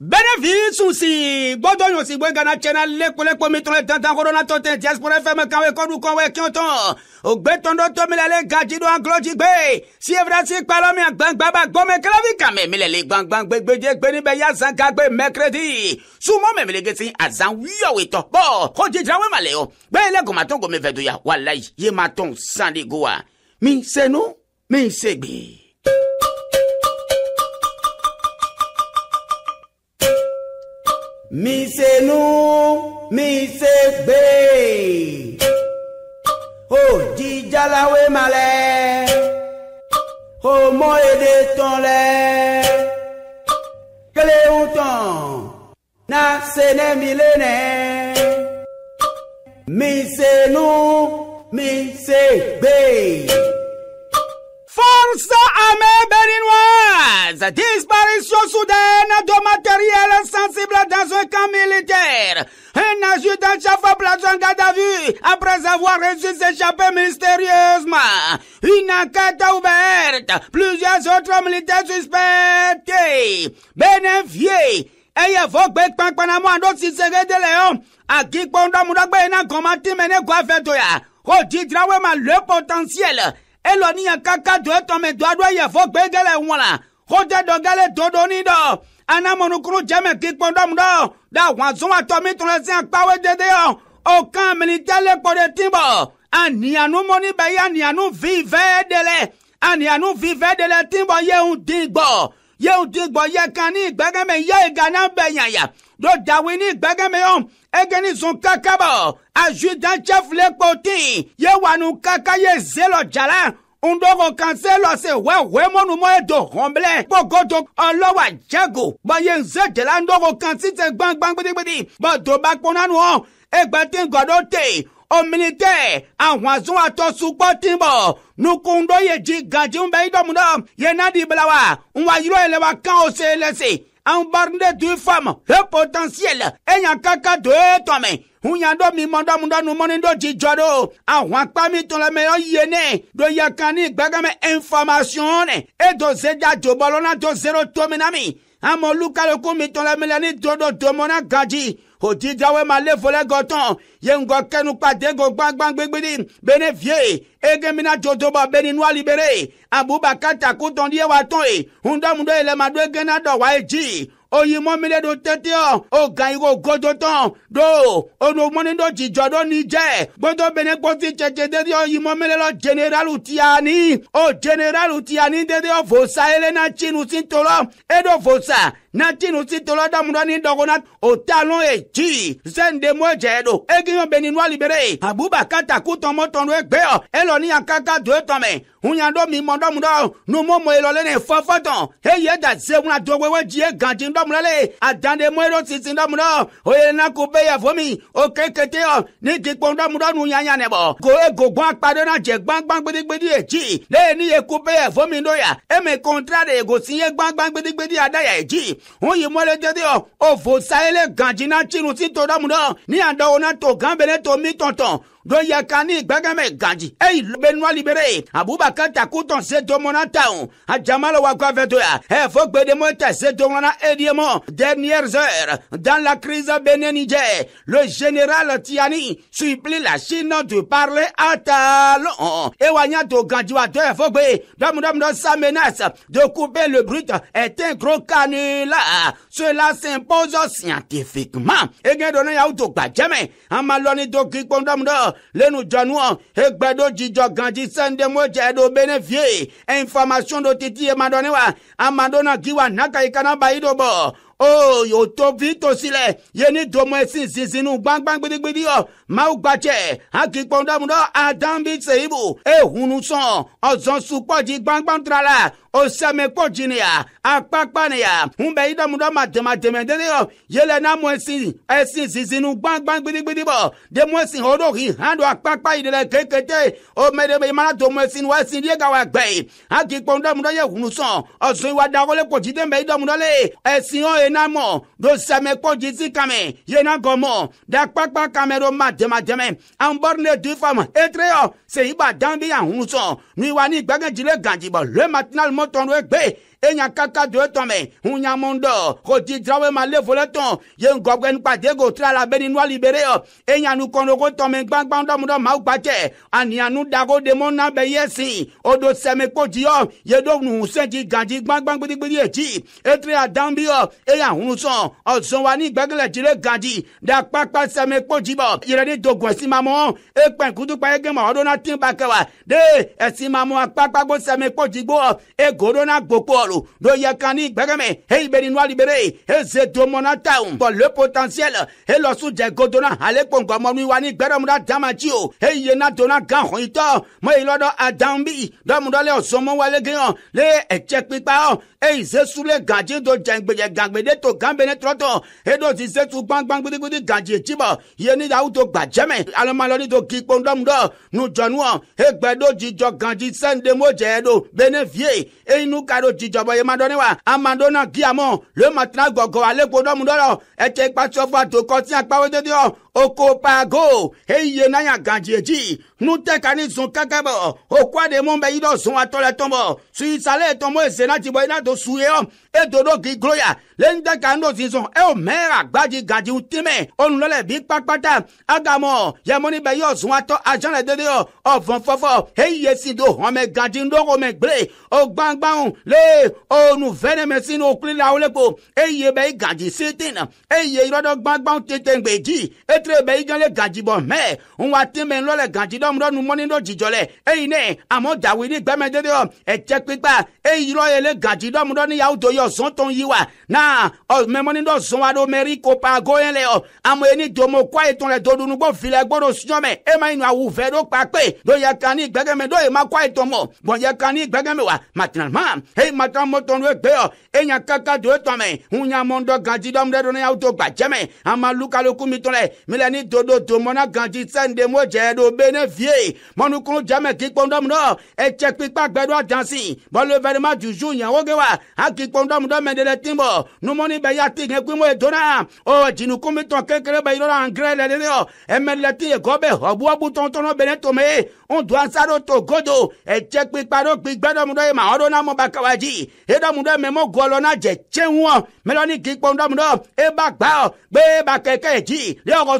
bénéfice si gbọ́dọ̀ yàn si gbẹngànà tiẹnà lẹkọlẹkọ mitọlẹ tantan kọdọnà tọtẹ diaspora fm kawe kọdù kọwẹ kíọtàn ògbẹtọndọ tómilẹlẹ gajidọ angolọjì gbé siẹfirasi kpalọmi agbangbaba gbọmẹ kẹlẹbi kàmẹ milẹlẹ gbangban gbẹgbẹjẹ gbẹnibẹ yasan kagbẹ mẹkẹrẹdi sumọ mẹmẹlẹgẹsi azan wiyọwetọ bọ kọjijirawe malẹ o gbẹyẹlẹ gọmatọ gọmẹfẹduya walayi yematọ sandigowa mi sẹnu mi sẹgbẹ. mi ṣe nú mi ṣe gbé òjì jáláwé malẹ̀ o mọ èdè tán lẹ̀ kele ń tàn na ṣe ne mi lé nẹ mi ṣe nú mi ṣe gbé. forza a me beninois. Disparition soudaine de matériel sensible dans un camp militaire. Un adjudant-chef placé en garde après avoir réussi à s'échapper mystérieusement. Une enquête ouverte. Plusieurs autres militaires suspectés. Bénéfiés. Eyefo gbẹ̀gbẹ̀ panamọ́ de ti ṣeré qui ọ́. Àkíkpọ̀ ńdọ́múdọ́gbẹ́ iná gọ́mọ́tì mẹ́ni gọ́fẹ́ tó yà. Ó di dirawe ma le potentiel. Et Eloniyan kaka do Il y doit eyefo peu de la. kotɛ dɔ gɛlɛ dodoni dɔ anamɔnukuru jɛmɛ kikpɔn dɔm dɔ da wazɔn atɔmi tɔnɔ sɛn kpawo dede yɔ o kan militɛle kpɔde ti bɔ anianu mɔni bɛ ya anianu vi vɛ de lɛ anianu vi vɛ de lɛ ti bɔ yewu di gbɔ yewu di gbɔ yɛ kan ni gbɛgɛmɛ yɛ gana bɛ yanya do dawi ni gbɛgɛmɛ yɔ egeni zun kaka bɔ azudan cɛ file kpɔ ti yewanu kaka ye zelɔ jala undɔgɔ kanse lɔse wa we mɔnu mɔ edo hɔnblɛ gbɔgɔdo ɔlɔwa jago bɔye nze dela undɔgɔ kansi te gbangban gbedegbede bɔdo ba kpɔnanu egbate ngɔdo te ominite ahuazun atɔsukpɔ ti bɔ nukundo ye dzi gadzi bɛ idɔmu dɔ yena di bila wa nwa yiro ele wa kan o se lese anbarinde du fam le potentiel eyan kaka do ye tɔmɛ hunyado mi mɔdɔmɔdɔnu mɔnido ti jɔ do àwọn akpa mi tún lɛ yie ne do yakani kan ní information ne e do zeja jobɔlɔna do zero tomi mi amɔ lukaluku mi tún lɛ mi lɛ ni dodo domɔna gaji òtítàwé máa lé fọlẹ́ gọ́tàn yé ńgọ́ kẹ́nu pàdégò gbangban gbégbéni bẹ́ẹ̀ fìyè egemina jotobɔ bẹ́ẹ̀ni nua libere abubakar takuntɔn díẹ̀ wa tán yìí ńdọ́mùdó yìí lẹ́ẹ̀ egena dọ̀ wáyé jì oyimɔmile ɖo tete o gan iwo godotɔn ɖo onomɔni ɖo dzidzɔ ɖo ni jɛ gbɔdɔ bene gbɔfi tsetse tete oyimɔmile lɔ jeneralu tiani o jeneralu tiani tete o vosa ele na tsinu si to lɔ eɖo vosa na tinu si tolo damu dɔ ni dɔgɔ na o taalo e e e ye ji sɛnde mo jɛ do ekiyan bɛ ni nuwa libere abubakar taku tɔmɔ tɔnu egbe yɔ elɔ ni yan kaka do etɔmɛ hunyando mi mɔ dɔmu dɔ numomo elɔle ne fɔfɔtɔn eye da sewuna dogowe jie ganti dɔmu lɛ adande mo eɖo sisi dɔmu dɔ oye naku be yafo mi o kekete yɔ ni dikpɔn dɔmu dɔ nu yanya ne bɔ ko ego gbɔn akpa ɖe na dze gbangban gbedegbedi ye ji ne ni ye ku be yafo mi do ya eme kɔntra de ego si ye gbangban gbedegbedi da ya ye ji hun yi mɔle tete yɔ o fo sayele ganjina tsinu si to ɖamu ɖɔ ni aɖewo na to gan bene to mi tɔntɔn don yakani gbẹgẹmẹ ganji eyi bẹ libere abubakar takutɔ setomɔna taun ajamalo wa kɔfɛ to ya ɛ fo gbedemo tɛ setomɔna ediemo dernières heures dans la crise bénénijɛ le général tiani supplie la chine de parler à talon ewanya to ganjiwatɔ ɛ fo gbe dɔmudɔmudɔ sa menace de couper le brut est un gros canular cela s'impose scientifiquement egen dɔnna yaw to gbajɛmɛ amalɔni to kikpɔndɔmudɔ. le nudzɔnua hegbe ɖo dzidzɔ gãdzi sɛnde mo dze ɖo be ne vie information ɖo titi ye ma ɖɔ ne wa ama ɖo giwa naka yi kana ba o yóò tó fi tòsílẹ̀ yé ní domo ẹ̀sìn e sísinú gbangba gbidigbidi ọ̀ máa gbàjẹ́ akíkpọ̀ndàmúdọ̀ àdánbíṣẹ́yìbù ehunusàn ọ̀zọ́nsupọ̀jì gbangba trala osẹmẹkpọ̀jìnìyà akpákpànìyà ńbẹ yídàmúdọ̀ màtẹ̀màtẹ̀mẹ̀dẹ́dẹ́ ọ̀ yẹlẹ̀ náà mọ ẹ̀sìn ẹ̀sìn sísinú gbangba gbidigbidi bọ̀ dẹ́mu ẹ̀sìn ọ̀dọ̀hìn hàndó akpákpà ìdílẹ̀ kékeré ọmọdébẹ ìmọ̀nà domo ẹ̀sìn wọ ẹ̀sìn díẹ̀ gàwé àgbẹ̀ akíkpọ̀ndàmúdọ̀ yẹ hunusàn ọ̀zọ́ ìwádàgọ́lẹ̀ kòjì dẹ́mbẹ̀ yídàmúdọ̀ lẹ̀ ẹ̀sìn ọ̀ yena mɔ do sɛmɛ kpɔ dzidzi kame yena gɔmɔ da kpakpa kame ɖo ma dɛmɛdɛmɛ anbɔri ne du fam etre yɔ seyi ba dam bi ya ŋusɔ nuyi wa ni gbɛgɛ dzi le gã dzi bɔ matinal mɔtɔn do egbe enya kaka do tɔmɛ hunyamundo hoti drawe ma le volɛ tɔn ye ŋgɔgbɛ nukpate go tra la beni nua libere yɔ enya nukɔnugo tɔmɛ gbangban dɔmudɔ mawu kpatɛ anianu dago demo na bɛ yɛ si o do sɛmɛ kpoti yɔ ye do nuhusɛnti ganji gbangban gbidigbidi etsi etre adambi yɔ eya hunusɔn ɔzɔn wa ni gbɛgɛlɛ ti le ganji da kpakpa sɛmɛ kpoti bɔ yɛrɛ de do gɔsi mamɔ ekpɛ kutukpa egema ɔdo na ti ba kɛ wa de esi mamɔ akpakpa go sɛmɛ kpoti e gbɔ ego do na gbokpɔ Malo, Doyakani, Bagame, Hey Beninois libéré, Hey Zedomona Town, pour le potentiel, Hey Losu Djegodona, Alekongo Manuani, Beramura Damachio, Hey Yena Dona Ganhoito, Moilodo Adambi, Domudale Osomo Walegeon, Le check Echekpipa, Hey Zesule Gadje do Jangbeye Gangbede to Gambene Troto, Hey do Zizetu Bang Bang Budi Budi Gadje Chiba, Yeni Dauto Bajame, Alamaloni do Kikpondomdo, Nujanwa, Hey Gbedo Jijo Ganji Sende Mojedo, Benevie, Hey Nukaro Jijo sɔbɔ ye ma dɔɔni wa ama do na giamɔ le matina gɔgɔ ale ko dɔmu dɔlɔ etse kpatsi ɔfɔ ato kɔsi akpawo dodo okopago eye na nya ganje dzi nuteka ni zun kaka bɔ okua de mu bɛ yi dɔ zun atɔ le tɔn bɔ suisale tɔn mo ese na ti bɔ yina do su ye yɔ edo do gi gloya le ŋdeka ŋdo zi zɔn e o mɛ gadzi ŋuti mɛ bi kpakpata agamɔ yamoni bɛ yɔ zun atɔ azan le dede yɔ ɔvɔn fɔfɔ eye si do xɔmɛ gadzi ŋdɔwɔ mɛ gble o le onu vɛnɛ mɛ si ni okuli la wole ko eye bɛ yi gadzi sitin eye yɔrɔ dɔ tete gbe dzi etre be igan le gaji bɔ mɛ ŋwa te mɛ ŋlɔ le gaji dɔm ɖɔ numɔni ɖo dzidzɔ le eyi ne amewo dawi ɖi gbɛmɛ dede yɔ edze kpekpea eyi rɔ ye le gaji dɔm ɖɔ ne yawo do yɔ zɔn yi wa na mɛmɔni ɖɔ zɔn wa ɖo mɛri kopa go yɛn le yɔ ame yɛ ni domo kɔ ye tɔn le doɖunu gbɔ vi le gbɔ ɖo suyɔ mɛ ema yinu awu vɛ ɖo kpakpe ɖo yɛ kan ni gbɛgɛmɛ ɖo yɛ ma kɔ ye tɔn mɔ bɔn yɛ kan ni gbɛgɛmɛ wa matinama eyi matram mɔtɔn ɖo gbe yɔ enya kaka do etɔn mɛ ŋunyamɔ ɖɔ gaji dɔm ɖe ɖo ne yawo do gbadzɛmɛ ama lukaloku mi tɔn lɛ mile ni dodo domɔna gandzi sɛnde mo dze ɖo e be ne vie mɔnukunu jame kikpɔn dɔm dɔ etse kpikpa gbɛ ɖɔ dansi bɔlu vɛrima juju nyawo ge wa haki kpɔn dɔm dɔ mɛ de le ti bɔ numɔni bɛ ya ti ŋɛkui mo edona o dzinukumi tɔn kekele bɛ yɔrɔ angrɛ le de yɔ e ti egɔ be hɔbuɔ butɔntɔnɔ bene tome o do ansa ɖo to godo etse kpikpa ɖo gbigbɛ dɔm dɔ ye ma ɔɖo na mɔ e ba kawa dzi he dɔm dɔ mɛ mɔ gɔlɔ na dze tse ŋuɔ mɛlɔni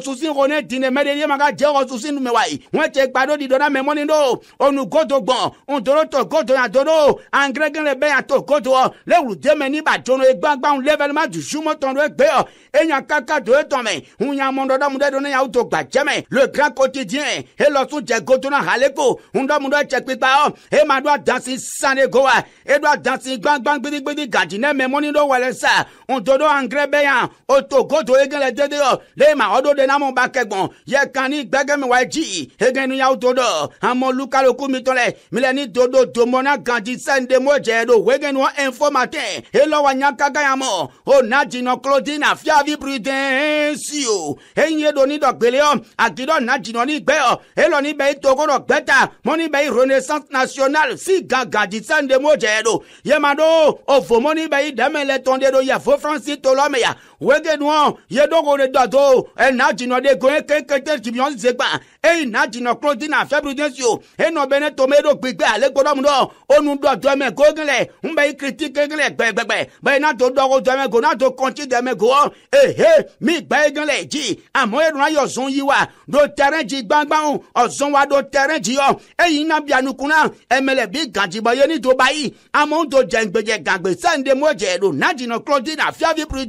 le susin xɔne dine mɛ de ne ma ka jɛ xɔ susin nume wa ye wọn tɛ gbado di dɔnna mɛ mɔni do onu godo gbɔn ntoro tɔ godo yan dodo angirɛ gɛrɛ bɛ yan to godo lewuru deme ni ba jono ye gbangban lɛfɛlima dusumɔ tɔn do egbe yɔ eyan kaka do etɔn mɛ ŋunyamɔdɔdɔmu de do ne y'aw to gbajɛmɛ le grand quotidien elɔsun jɛ godo na haleko ŋdɔmudɔ cɛ e kpekpa yɔ ema do a dansi sanego wa edo a dansi gbangban gbidigbidi gaji ne mɛ mɔni do wɛlɛ sa ntoro angirɛ bɛ yan o to godo ye gɛlɛ dede yɔ le ma ɔdo de lamu ba kẹgbọn yẹ kan ni wa ji hege nu yawo to amɔ lukaluku mi tɔ milɛ ni dodo domɔna ganji sɛnde mo jɛ do wege nu ɛnfɔmatɛ elɔ wa nya kaka ya o na jinɔ kulodi na fiavi biriten si o eyin do ni dɔ gbele yɔ akidɔ na jinɔ ni gbɛ yɔ elɔ ni bɛ togo dɔ gbɛta mɔ ni bɛ renaissance nationale si ga ganji sɛnde mo jɛ do yɛma do o fomɔ ni bɛ dɛmɛ lɛ tɔn do yɛ fo faransi tolɔ mɛ ya wege nu yɛ dogo de dɔ to ɛna j jinɔ ɖe goe keŋkeŋte tìmíɔ zegba eyi na jinɔ klo di fɛbru de si o enɔ be ne tome ale gbɔdɔm ɖɔ onu ɖɔ dɔmɛ gogele ŋbɛ yi kiriti gogele gbɛgbɛgbɛ bɛ na do dɔgo dɔmɛ go na do kɔnti dɔmɛ go ehe mi gbɛ yi gele dzi amewo yɛ ɖona yɔ zɔn yi wa ɖo tɛrɛ dzi gbangbawo ɔzɔn wa ɖo tɛrɛ dzi yɔ eyi na bia nukuna emele bi gadzibɔ ye do ba yi amewo do dzɛngbedze gagbe sɛnde mo dze na jinɔ klo di fiavi pri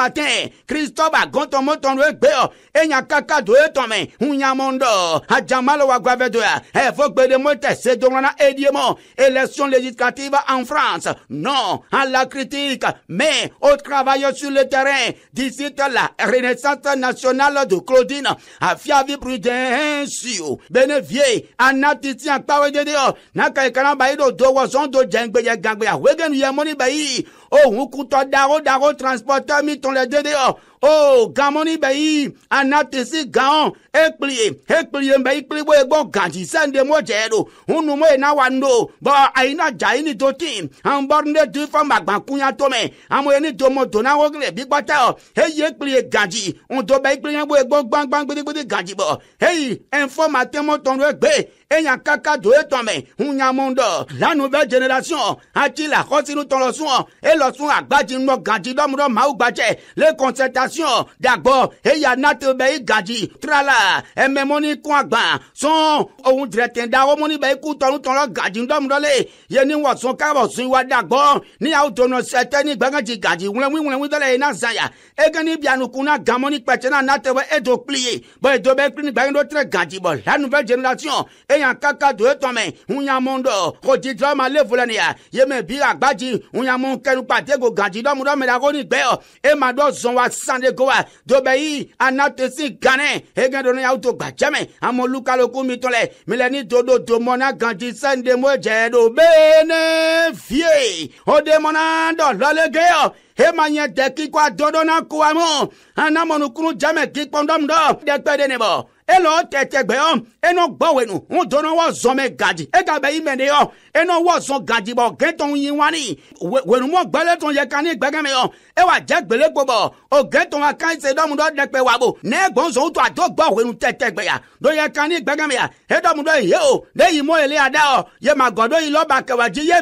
matin kristoba gɔntɔmɔ tɔnu egbeɔ enya kaka do etɔmɛ hunyamɔndɔ ajamalo wa gbavedoya ɛfɔ gbedemo tɛ sedorana ediemɔ élection législative en France non à la critique mais au travail sur le terrain d'ici la renaissance nationale de Claudine à Fiavi Prudentio Benevie Anatiti Akpawe Dedeo Naka Ikanaba Ido Do Wazon Do Jengbe Yagangbe Wegen Yamoni Bayi Oh, on coûte d'arro, d'arro, transporteur, mis les deux oh o gamɔni bɛ yi anatesi gaɔ ekplie ekplie bɛ ikpli wo egbɔ gaji sɛnde mo jɛ do hunu mo ena wa no bɔ ayina dza yi ni do ti an bɔri ne du fɔ magbakunya tome amu ye ni domo dona wo gile bi gbɔta o eye ekplie ganti ŋdo bɛ ikpli yɛ wo egbɔ gbangban gbidigbidi ganti bɔ eyi ɛnfɔ ma tɛmɔ tɔn do egbe eya kaka do etɔmɛ ŋunyamɔndɔ la nouvelle generation ati la xɔsinu tɔlɔsun elɔsun agbadzi nɔ ganti dɔmu dɔ mawu gbadzɛ le concertation d'abord station dagbɔ eya nato bɛ igaji trala ɛmɛmɔni kún agba sɔn ohun tirɛtɛ da wɔmɔni bɛ ikú tɔnutɔnlɔ gaji ŋdɔmudɔle yeni wɔsɔn káwɔsɔn wa d'abord ni awo tɔnɔ sɛtɛ ni gbɛngɛji gaji wulɛwi wulɛwi dɔlɛ yina zaya egeni bianukun na gamɔni kpɛtɛ na nato bɛ edo kpli ye bɔn edo bɛ kpli ni gbɛngɛ dɔ tɛrɛ gaji bɔ lanufɛ generation eyan kaka do etɔmɛ ŋunyamɔndɔ kɔji drama levolɛniya yeme bi agbaji ŋunyamɔ kɛnukpa tego gaji dɔmudɔmɛ la ko ni gbɛ ema dɔ zɔn wa san de gowa dobe yi anatesi gane hege do ne yawo to gbajeme amolu kaloku mi tɔ le mele ni dodo domɔ na ganti sɛnde mo dze do bene vie, o de mɔ na dɔ lɔle yɔ hema nye deki kɔ adɔdɔ na ko amɔ anamɔnukunu jame kikpɔndɔmdɔ dɛkpɛ de ne bɔ elɔ tɛtɛgbɛ yɔ enɔ gbɔwenu ŋudɔnɔ wa zɔmɛ gaji ega bɛ yi mɛ de yɔ enɔ wa zɔn gaji bɔ gɛtɔn yi wani wenumɔ gbɛlɛtɔn yɛ kan ni gbɛgɛmɛ yɔ ewa jɛ gbɛlɛ gbɔbɔ o gɛtɔn ka kan se dɔmudɔ dɛkpɛ wa bo ne gbɔnzɔn to a do gbɔwenu tɛtɛgbɛ ya do yɛ kan ni gbɛgɛmɛ ya edɔmudɔ yi ye o ne yi mɔ ele ada yɔ ye ma gɔdɔ yi lɔba kɛwɛji ye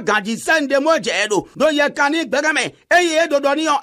gaji sɛnde mɔ jɛ do do yɛ kan ni gbɛgɛmɛ eye edodɔ ni yɔ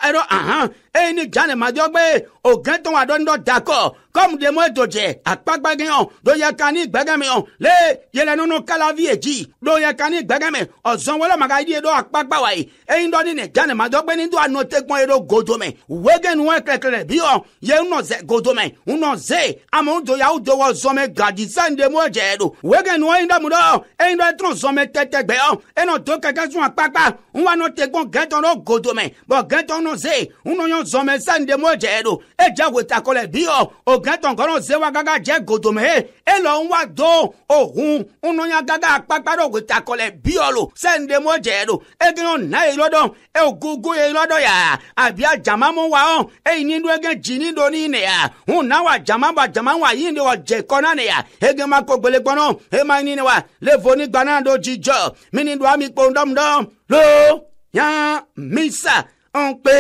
hein eni jane madiogbe ogen tó wà dọ́ndọ́ dakọ̀ kọ́mù de mọ́ ètòjẹ́ àpagbẹ́gẹ́yàn ló yẹ ká ní gbẹ́gẹ́mìíràn lé yẹlẹ nínú kálávi èjì ló yẹ ká ní gbẹ́gẹ́mì ọ̀sán wọlé màkà yíyẹ dọ́ àpagbà wáyé eyín dọ́ nínú jane madiogbe ní tó àná tẹ́gbọ́n yẹn ló gòdòmẹ̀ wẹ́gẹ́nu wọn kẹ̀kẹ́rẹ́ bí ọ yẹ ńnọ zẹ gòdòmẹ̀ ńnọ zẹ àmọ́ ńdò yà ó dọwọ́ zọmẹ gàdí sẹ́ńdé mọ́ jẹ́ do wẹ́gẹ́nu eyín dọ́ mu dọ́ eyín dọ́ tún zọmẹ tẹ́tẹ́ gbẹ́ ọ ẹnà tó kẹ̀kẹ́ sún àpagbà ńwá nọ tẹ́gbọ́n gẹ́tọ́ nọ gòdòmẹ̀ bọ̀ zɔmɛ sande mo jɛ do e jɛ wota kɔlɛ bi yɔ o gɛn tɔnkɔrɔ zewa gaga jɛ godome he e lɔ do o hun nnɔnya gaga akpakpa do wota kɔlɛ bi yɔ lo sande mo jɛ do e na ye lɔdɔ e gugu ye lɔdɔ ya abia jama mo wa ɔ e ni do e gɛn do ni ne ya hun na wa jama wa jama wa yi de wa jɛ kɔna ne ya e gɛn ma ko gbele gbɔnɔ e ma ni ne wa le vo ni gbana do jijɔ mini do ami kpɔn dɔm dɔm lo yan misa ń pe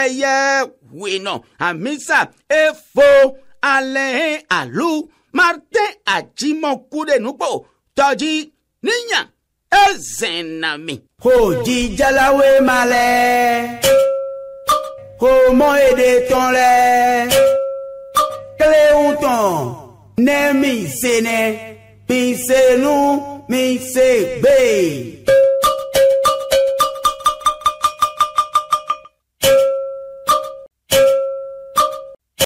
ẹyẹ wìnà àmísà èfò alẹ́ àlù marte àjímọ̀kúrè núpò tọ́jí níyàn ẹ̀zẹ̀nàmì. òjì jaláwé malẹ̀ kò mọ èdè tán rẹ̀ kílẹ̀hún tán nẹ́ẹ̀mí sẹ́nẹ̀ mi sẹ́nu mi sẹ́gbẹ́.